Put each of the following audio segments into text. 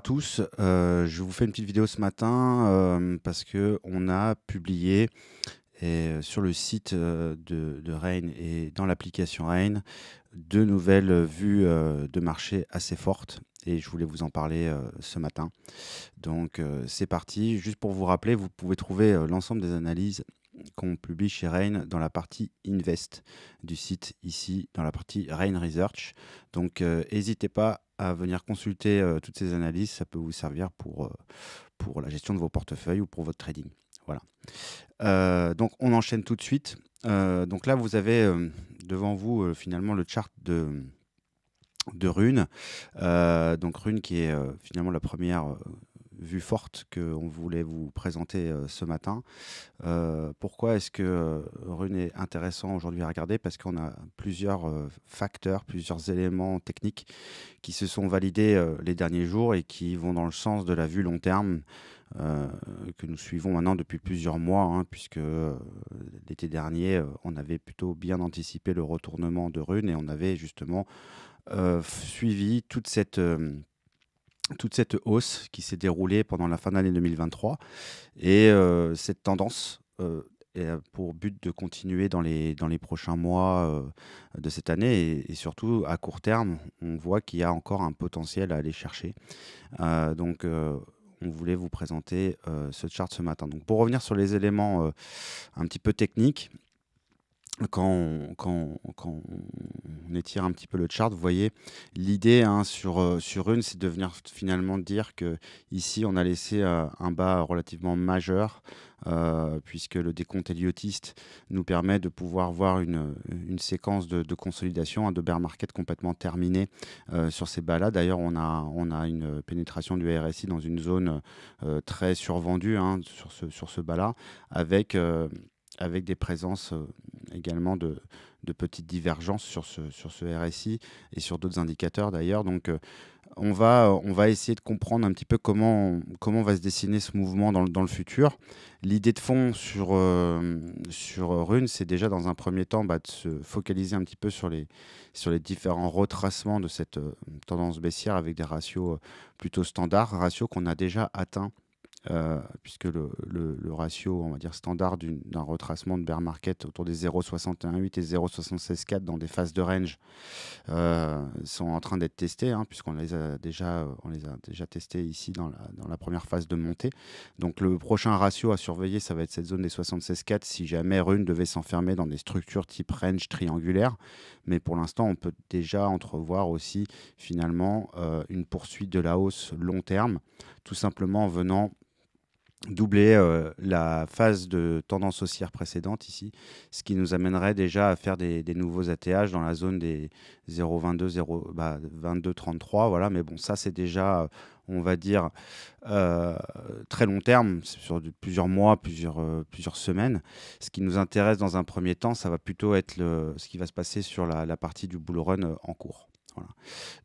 tous. Euh, je vous fais une petite vidéo ce matin euh, parce que on a publié et, euh, sur le site de, de et dans l'application Rain deux nouvelles vues de marché assez fortes et je voulais vous en parler ce matin. Donc c'est parti. Juste pour vous rappeler, vous pouvez trouver l'ensemble des analyses qu'on publie chez Rain dans la partie Invest du site ici, dans la partie Rain Research. Donc euh, n'hésitez pas à venir consulter euh, toutes ces analyses, ça peut vous servir pour, euh, pour la gestion de vos portefeuilles ou pour votre trading. Voilà. donc on enchaîne tout de suite. donc là, vous avez devant vous finalement le chart de, de Rune. donc Rune qui est finalement la première vue forte qu'on voulait vous présenter euh, ce matin. Euh, pourquoi est-ce que euh, Rune est intéressant aujourd'hui à regarder Parce qu'on a plusieurs facteurs, plusieurs éléments techniques qui se sont validés les derniers jours et qui vont dans le sens de la vue long terme. que nous suivons maintenant depuis plusieurs mois, hein, puisque l'été dernier, on avait plutôt bien anticipé le retournement de Rune et on avait justement suivi toute cette toute cette hausse qui s'est déroulée pendant la fin d'année 2023 et euh, cette tendance euh, est euh, pour but de continuer dans les, dans les prochains mois de cette année et, surtout à court terme, on voit qu'il y a encore un potentiel à aller chercher. donc on voulait vous présenter ce chart ce matin. Donc pour revenir sur les éléments un petit peu techniques, quand on, quand, étire un petit peu le chart, vous voyez, l'idée hein, sur, euh, sur une, c'est de venir finalement dire que ici, on a laissé euh, un bas relativement majeur, euh, puisque le décompte Elliottiste nous permet de pouvoir voir une, séquence de, consolidation, un hein, de bear market complètement terminé sur ces bas-là. D'ailleurs, on a, on a une pénétration du RSI dans une zone très survendue hein, sur ce, sur ce bas-là, avec avec des présences euh, également de, de, petites divergences sur ce, sur ce RSI et sur d'autres indicateurs d'ailleurs. Donc euh, on va, on va essayer de comprendre un petit peu comment, comment va se dessiner ce mouvement dans, dans le futur. L'idée de fond sur, euh, sur Rune, c'est déjà dans un premier temps bah, de se focaliser un petit peu sur les, sur les différents retracements de cette tendance baissière avec des ratios plutôt standards, ratios qu'on a déjà atteints euh, puisque le, ratio, on va dire, standard d'un retracement de bear market autour des 0,618 et 0,764 dans des phases de range euh, sont en train d'être testés, hein, puisqu'on les a déjà, euh, on les a déjà testés ici dans la, première phase de montée. Donc le prochain ratio à surveiller, ça va être cette zone des 76,4 si jamais Rune devait s'enfermer dans des structures type range triangulaire. Mais pour l'instant, on peut déjà entrevoir aussi finalement une poursuite de la hausse long terme, tout simplement en venant doubler euh, la phase de tendance haussière précédente ici, ce qui nous amènerait déjà à faire des, nouveaux ATH dans la zone des 0,22, bah, 22, 33, voilà. Mais bon, ça c'est déjà, euh, on va dire, euh, très long terme, sur plusieurs mois, plusieurs, plusieurs semaines. Ce qui nous intéresse dans un premier temps, ça va plutôt être ce qui va se passer sur la, partie du bull run en cours.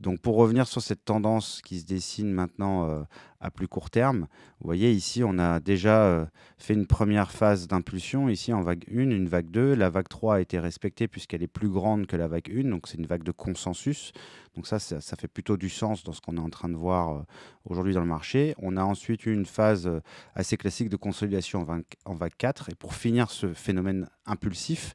Donc pour revenir sur cette tendance qui se dessine maintenant à plus court terme, vous voyez, ici, on a déjà euh, fait une première phase d'impulsion. Ici, en vague 1, une vague 2. La vague 3 a été respectée puisqu'elle est plus grande que la vague 1. Donc, c'est une vague de consensus. Donc, ça, ça, fait plutôt du sens dans ce qu'on est en train de voir euh, aujourd'hui dans le marché. On a ensuite eu une phase euh, assez classique de consolidation en vague, en vague 4. Et pour finir ce phénomène impulsif,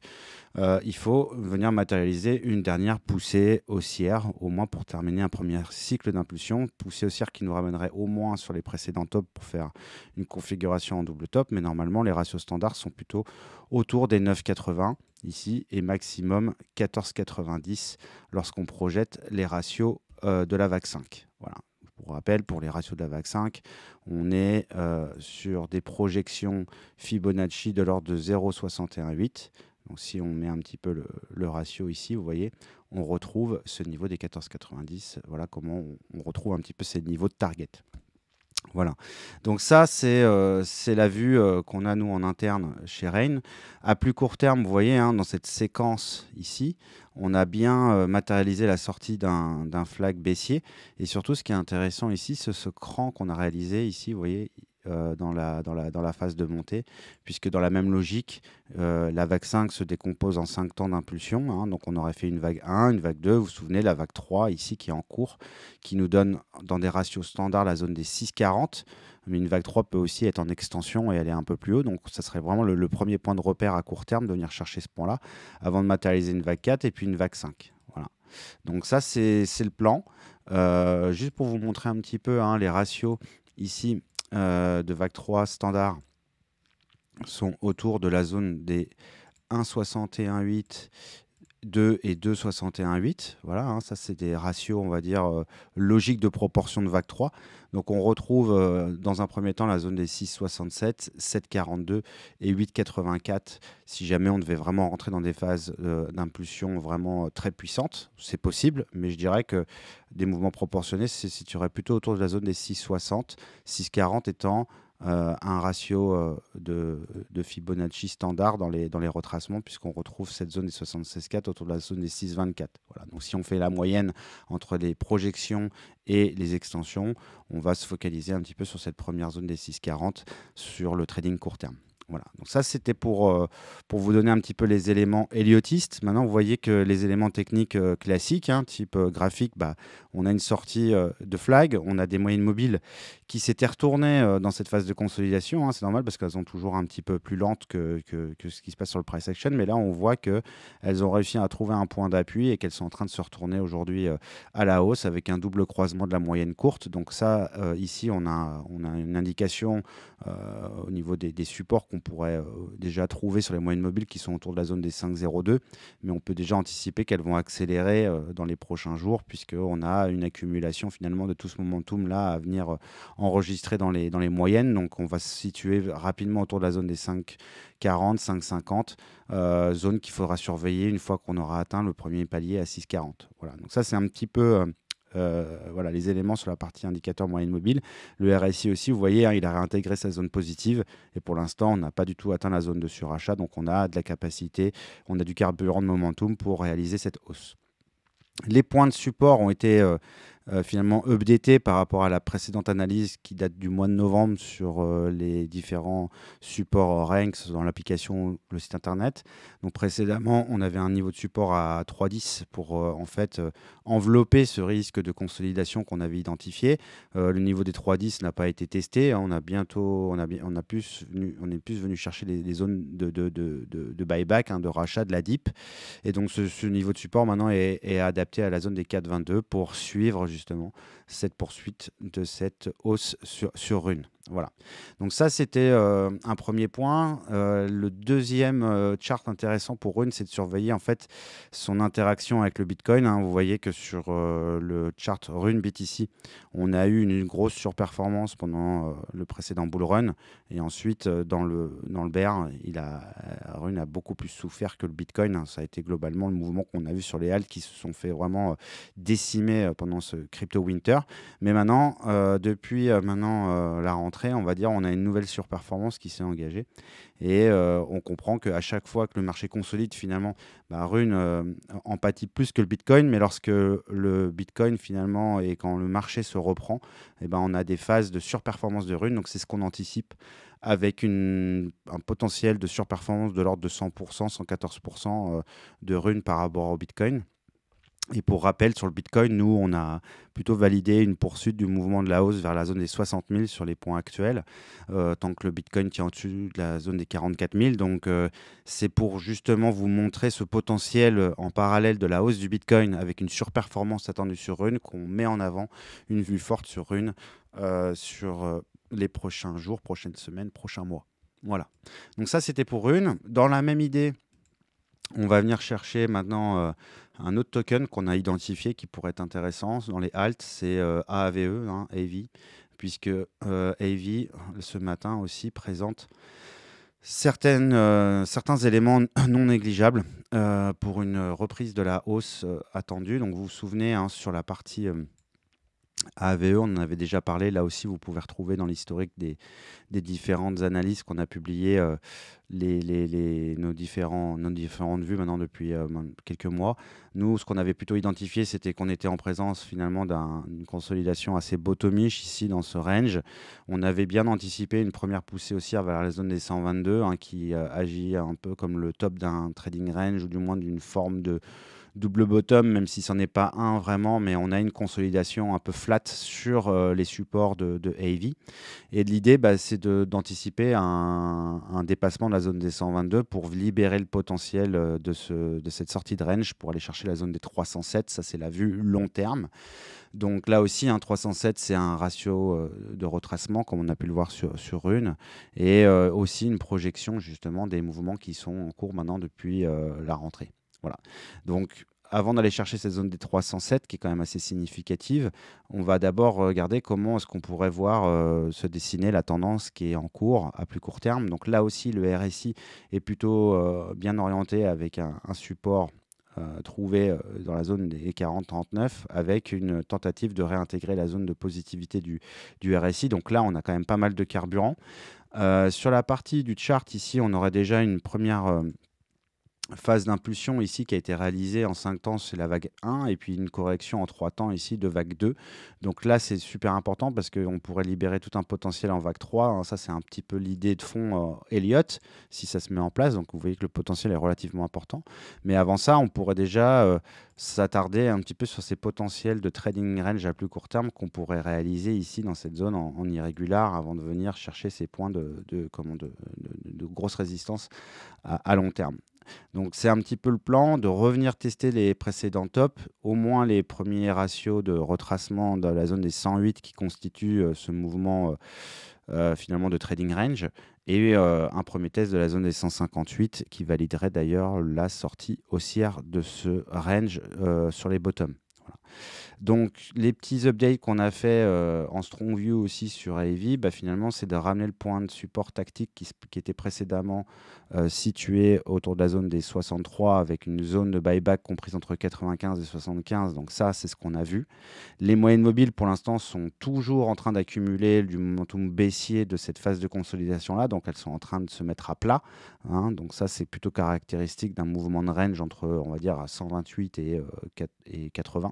il faut venir matérialiser une dernière poussée haussière, au moins pour terminer un premier cycle d'impulsion. Poussée haussière qui nous ramènerait au moins sur les précédents tops pour faire une configuration en double top, mais normalement les ratios standards sont plutôt autour des 9,80 ici et maximum 14,90 lorsqu'on projette les ratios euh, de la VAC 5. Voilà. Pour rappel, pour les ratios de la vague 5, on est euh, sur des projections Fibonacci de l'ordre de 0,618. Donc si on met un petit peu le, ratio ici, vous voyez, on retrouve ce niveau des 14,90. Voilà comment on retrouve un petit peu ces niveaux de target. Voilà. Donc ça, c'est euh, la vue euh, qu'on a, nous, en interne chez Rain. À plus court terme, vous voyez, hein, dans cette séquence ici, on a bien euh, matérialisé la sortie d'un flag baissier. Et surtout, ce qui est intéressant ici, c'est ce cran qu'on a réalisé ici, vous voyez, euh, dans, la, dans, dans, la, phase de montée, puisque dans la même logique, euh, la vague 5 se décompose en 5 temps d'impulsion. Hein. donc on aurait fait une vague 1, une vague 2, vous vous souvenez, la vague 3 ici qui est en cours, qui nous donne dans des ratios standards la zone des 6,40 mais une vague 3 peut aussi être en extension et aller un peu plus haut. Donc ça serait vraiment le, premier point de repère à court terme de venir chercher ce point-là avant de matérialiser une vague 4 et puis une vague 5. Voilà. Donc ça, c'est le plan. Euh, juste pour vous montrer un petit peu hein, les ratios ici euh, de vague 3 standard sont autour de la zone des 1,61,8 2 et 2,61,8. Voilà, hein, ça c'est des ratios, on va dire, euh, logiques de proportion de vague 3. Donc on retrouve euh, dans un premier temps la zone des 6,67, 7,42 et 8,84. Si jamais on devait vraiment rentrer dans des phases euh, d'impulsion vraiment très puissantes, c'est possible, mais je dirais que des mouvements proportionnés se situeraient plutôt autour de la zone des 6,60, 6,40 étant euh, un ratio euh, de, Fibonacci standard dans les, dans les retracements, puisqu'on retrouve cette zone des 76,4 autour de la zone des 6,24. Voilà. Donc si on fait la moyenne entre les projections et les extensions, on va se focaliser un petit peu sur cette première zone des 6,40 sur le trading court terme. Voilà. Donc ça, c'était pour, euh, pour vous donner un petit peu les éléments héliotistes. Maintenant, vous voyez que les éléments techniques euh, classiques, hein, type euh, graphique, bah, on a une sortie de flag, on a des moyennes mobiles qui s'étaient retournées dans cette phase de consolidation. Hein. c'est normal parce qu'elles sont toujours un petit peu plus lentes que, ce qui se passe sur le price action. Mais là, on voit que elles ont réussi à trouver un point d'appui et qu'elles sont en train de se retourner aujourd'hui à la hausse avec un double croisement de la moyenne courte. Donc ça, ici, on a, on a une indication euh, au niveau des, supports qu'on pourrait euh, déjà trouver sur les moyennes mobiles qui sont autour de la zone des 5,02. Mais on peut déjà anticiper qu'elles vont accélérer euh, dans les prochains jours, puisqu'on a une accumulation finalement de tout ce momentum-là à venir enregistrer dans les, moyennes. Donc on va se situer rapidement autour de la zone des 5,40, 5,50, zone qu'il faudra surveiller une fois qu'on aura atteint le premier palier à 6,40. Voilà, donc ça c'est un petit peu euh, voilà, les éléments sur la partie indicateur moyenne mobile. Le RSI aussi, vous voyez, hein, il a réintégré sa zone positive et pour l'instant, on n'a pas du tout atteint la zone de surachat, donc on a de la capacité, on a du carburant de momentum pour réaliser cette hausse. Les points de support ont été euh, euh, finalement updaté par rapport à la précédente analyse qui date du mois de novembre sur euh, les différents supports Ranks dans l'application, le site internet. Donc précédemment, on avait un niveau de support à 3.10 pour euh, en fait envelopper ce risque de consolidation qu'on avait identifié. le niveau des 3.10 n'a pas été testé. Hein. On a bientôt, on a, on a plus on est plus venu chercher les, zones de, de, de, de buyback, hein, de rachat de la DIP. Et donc ce, niveau de support maintenant est, est adapté à la zone des 4.22 pour suivre justement cette poursuite de cette hausse sur, sur Rune. Voilà. Donc ça, c'était euh, un premier point. Euh, le deuxième euh, chart intéressant pour Rune, c'est de surveiller en fait son interaction avec le Bitcoin. Hein. Vous voyez que sur le chart Rune BTC, on a eu une, grosse surperformance pendant le précédent bull run, et ensuite dans le dans le bear, il a Rune a beaucoup plus souffert que le Bitcoin. Hein. Ça a été globalement le mouvement qu'on a vu sur les haltes qui se sont fait vraiment décimer pendant ce crypto winter. Mais maintenant, depuis maintenant la rentrée on va dire, on a une nouvelle surperformance qui s'est engagée. Et euh, on comprend qu'à chaque fois que le marché consolide, finalement, bah, Rune euh, empathie plus que le Bitcoin. Mais lorsque le Bitcoin, finalement, et quand le marché se reprend, et eh ben, on a des phases de surperformance de Rune. Donc c'est ce qu'on anticipe avec un potentiel de surperformance de l'ordre de 100%, 114% euh, de Rune par rapport au Bitcoin. Et pour rappel, sur le Bitcoin, nous, on a plutôt validé une poursuite du mouvement de la hausse vers la zone des 60 000 sur les points actuels, euh, tant que le Bitcoin tient au-dessus de la zone des 44 000. Donc, euh, c'est pour justement vous montrer ce potentiel euh, en parallèle de la hausse du Bitcoin avec une surperformance attendue sur Rune qu'on met en avant une vue forte sur Rune sur les prochains jours, prochaines semaines, prochains mois. Voilà. Donc ça, c'était pour Rune. Dans la même idée, on va venir chercher maintenant un autre token qu'on a identifié qui pourrait être intéressant dans les halts, c'est euh, AAVE, hein, AV, puisque euh, AV, ce matin aussi, présente euh, certains éléments non négligeables euh, pour une reprise de la hausse attendue. Donc vous vous souvenez, hein, sur la partie AVE, on en avait déjà parlé. Là aussi, vous pouvez retrouver dans l'historique des, différentes analyses qu'on a publiées, euh, les, les, nos, différents, nos différentes vues maintenant depuis euh, quelques mois. Nous, ce qu'on avait plutôt identifié, c'était qu'on était en présence finalement d'une consolidation assez bottomish ici dans ce range. On avait bien anticipé une première poussée aussi vers la zone des 122, hein, qui euh, agit un peu comme le top d'un trading range ou du moins d'une forme de double bottom, même si ce est pas un vraiment, mais on a une consolidation un peu flat sur euh, les supports de, de Et l'idée, bah, c'est d'anticiper un, dépassement de la zone des 122 pour libérer le potentiel euh, de, ce, de cette sortie de range pour aller chercher la zone des 307. Ça, c'est la vue long terme. Donc là aussi, un 307, c'est un ratio euh, de retracement, comme on a pu le voir sur, sur une, et aussi une projection justement des mouvements qui sont en cours maintenant depuis la rentrée. Voilà. Donc, avant d'aller chercher cette zone des 307, qui est quand même assez significative, on va d'abord regarder comment est-ce qu'on pourrait voir euh, se dessiner la tendance qui est en cours à plus court terme. Donc là aussi, le RSI est plutôt euh, bien orienté avec un, support euh, trouvé dans la zone des 40-39 avec une tentative de réintégrer la zone de positivité du, du RSI. Donc là, on a quand même pas mal de carburant. sur la partie du chart, ici, on aurait déjà une première phase d'impulsion ici qui a été réalisée en 5 temps, c'est la vague 1, et puis une correction en 3 temps ici de vague 2. Donc là, c'est super important parce qu'on pourrait libérer tout un potentiel en vague 3. Hein. Ça, c'est un petit peu l'idée de fond euh, Elliott, si ça se met en place. Donc vous voyez que le potentiel est relativement important. Mais avant ça, on pourrait déjà euh, s'attarder un petit peu sur ces potentiels de trading range à plus court terme qu'on pourrait réaliser ici dans cette zone en, irrégulière avant de venir chercher ces points de, de, grosse résistance à long terme. Donc c'est un petit peu le plan de revenir tester les précédents tops, au moins les premiers ratios de retracement dans la zone des 108 qui constitue euh, ce mouvement euh, euh, finalement de trading range, et un premier test de la zone des 158 qui validerait d'ailleurs la sortie haussière de ce range sur les bottoms. Donc les petits updates qu'on a fait euh, en Strong View aussi sur AEV, bah, finalement c'est de ramener le point de support tactique qui, était précédemment euh, situé autour de la zone des 63 avec une zone de buyback comprise entre 95 et 75. Donc ça c'est ce qu'on a vu. Les moyennes mobiles pour l'instant sont toujours en train d'accumuler du momentum baissier de cette phase de consolidation là, donc elles sont en train de se mettre à plat. Hein. Donc ça c'est plutôt caractéristique d'un mouvement de range entre on va dire à 128 et, euh, et 80.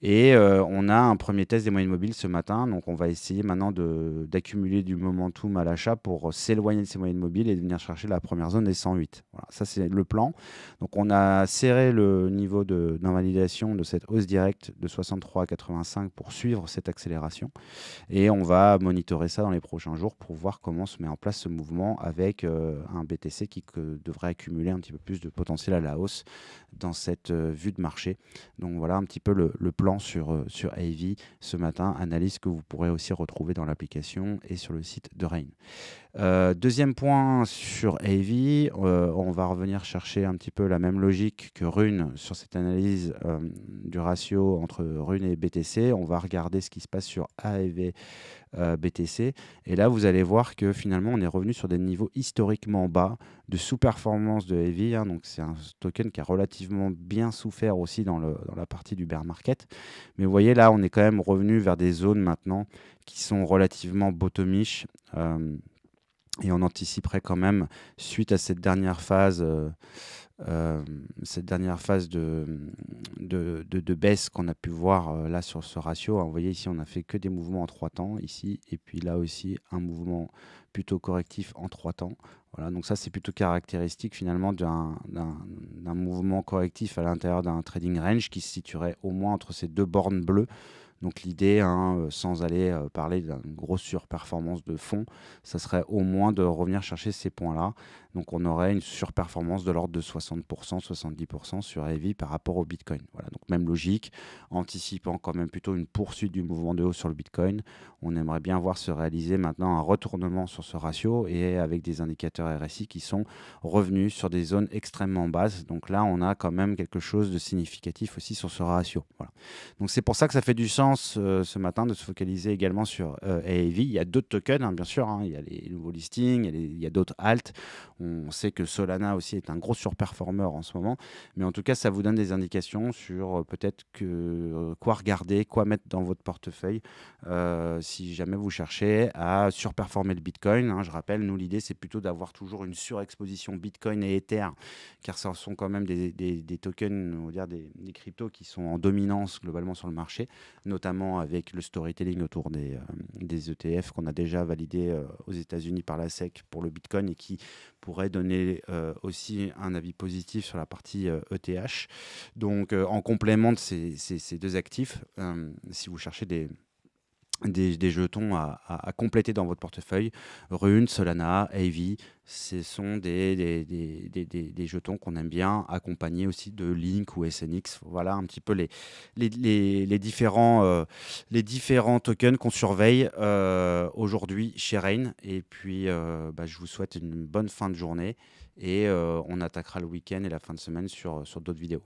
Et euh, on a un premier test des moyennes mobiles ce matin. Donc, on va essayer maintenant d'accumuler du momentum à l'achat pour s'éloigner de ces moyennes mobiles et venir chercher la première zone des 108. Voilà, ça, c'est le plan. Donc, on a serré le niveau d'invalidation de, cette hausse directe de 63 à 85 pour suivre cette accélération. Et on va monitorer ça dans les prochains jours pour voir comment se met en place ce mouvement avec euh, un BTC qui devrait accumuler un petit peu plus de potentiel à la hausse dans cette euh, vue de marché. Donc, voilà un petit peu le, le plan sur, euh, sur AV ce matin, analyse que vous pourrez aussi retrouver dans l'application et sur le site de Rain. Euh, deuxième point sur AV, euh, on va revenir chercher un petit peu la même logique que Rune sur cette analyse du ratio entre Rune et BTC. On va regarder ce qui se passe sur AV, euh, BTC. Et là, vous allez voir que finalement, on est revenu sur des niveaux historiquement bas de sous-performance de Heavy. Hein. donc, c'est un token qui a relativement bien souffert aussi dans, la partie du bear market. Mais vous voyez, là, on est quand même revenu vers des zones maintenant qui sont relativement bottomish. Euh, et on anticiperait quand même, suite à cette dernière phase euh, euh, cette dernière phase de, de, de, baisse qu'on a pu voir euh, là sur ce ratio. Hein, vous voyez ici, on a fait que des mouvements en trois temps ici, et puis là aussi un mouvement plutôt correctif en trois temps. Voilà, donc ça c'est plutôt caractéristique finalement d'un mouvement correctif à l'intérieur d'un trading range qui se situerait au moins entre ces deux bornes bleues. Donc l'idée, hein, euh, sans aller parler d'une grosse surperformance de fond, ça serait au moins de revenir chercher ces points-là. Donc on aurait une surperformance de l'ordre de 60%, 70% sur Heavy par rapport au Bitcoin. Voilà, donc même logique, anticipant quand même plutôt une poursuite du mouvement de haut sur le Bitcoin, on aimerait bien voir se réaliser maintenant un retournement sur ce ratio et avec des indicateurs RSI qui sont revenus sur des zones extrêmement basses. Donc là, on a quand même quelque chose de significatif aussi sur ce ratio. Voilà. Donc c'est pour ça que ça fait du sens euh, ce matin de se focaliser également sur euh, Il y a d'autres tokens, hein, bien sûr, hein. il y a les nouveaux listings, il y a, d'autres halts on sait que Solana aussi est un gros surperformeur en ce moment. Mais en tout cas, ça vous donne des indications sur euh, peut-être que euh, quoi regarder, quoi mettre dans votre portefeuille euh, si jamais vous cherchez à surperformer le Bitcoin. Hein. Je rappelle, nous, l'idée, c'est plutôt d'avoir toujours une surexposition Bitcoin et Ether, car ce sont quand même des, tokens, on va dire des, cryptos qui sont en dominance globalement sur le marché, notamment avec le storytelling autour des, ETF e qu'on a déjà validé aux États-Unis par la SEC pour le Bitcoin et qui, pourrait donner euh, aussi un avis positif sur la partie ETH. E Donc, euh, en complément de ces, deux actifs, euh, si vous cherchez des, des, jetons à, compléter dans votre portefeuille, Rune, Solana, Avi, ce sont des, jetons qu'on aime bien accompagner aussi de Link ou SNX. Voilà un petit peu les, différents, euh, les différents tokens qu'on surveille euh, aujourd'hui chez Rain. Et puis, euh, bah, je vous souhaite une bonne fin de journée et on attaquera le week-end et la fin de semaine sur, sur d'autres vidéos.